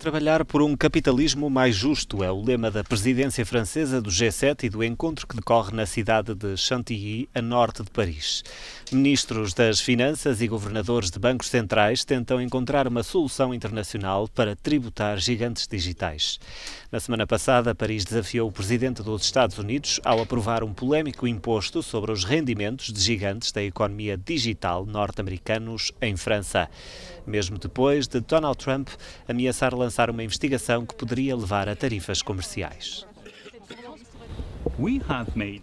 Trabalhar por um capitalismo mais justo é o lema da presidência francesa do G7 e do encontro que decorre na cidade de Chantilly, a norte de Paris. Ministros das Finanças e governadores de bancos centrais tentam encontrar uma solução internacional para tributar gigantes digitais. Na semana passada, Paris desafiou o presidente dos Estados Unidos ao aprovar um polémico imposto sobre os rendimentos de gigantes da economia digital norte-americanos em França. Mesmo depois de Donald Trump ameaçar lançar lançar uma investigação que poderia levar a tarifas comerciais.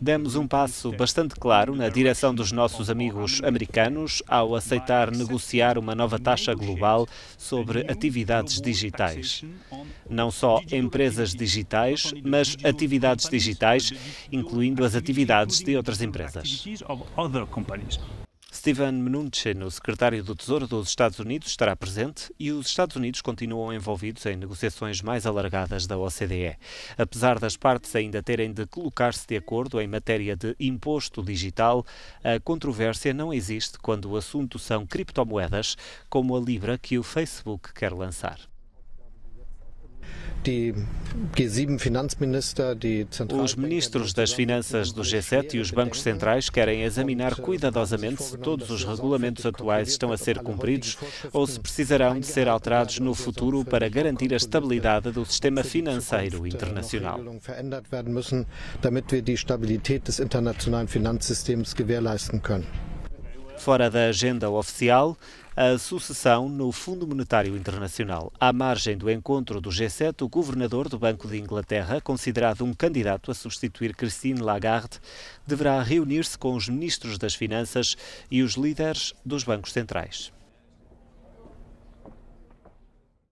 Demos um passo bastante claro na direção dos nossos amigos americanos ao aceitar negociar uma nova taxa global sobre atividades digitais. Não só empresas digitais, mas atividades digitais, incluindo as atividades de outras empresas. Steven Mnuchin, o secretário do Tesouro dos Estados Unidos, estará presente e os Estados Unidos continuam envolvidos em negociações mais alargadas da OCDE. Apesar das partes ainda terem de colocar-se de acordo em matéria de imposto digital, a controvérsia não existe quando o assunto são criptomoedas, como a Libra que o Facebook quer lançar. Os ministros das Finanças do G7 e os bancos centrais querem examinar cuidadosamente se todos os regulamentos atuais estão a ser cumpridos ou se precisarão de ser alterados no futuro para garantir a estabilidade do sistema financeiro internacional. Fora da agenda oficial, a sucessão no Fundo Monetário Internacional. À margem do encontro do G7, o governador do Banco de Inglaterra, considerado um candidato a substituir Christine Lagarde, deverá reunir-se com os ministros das Finanças e os líderes dos bancos centrais.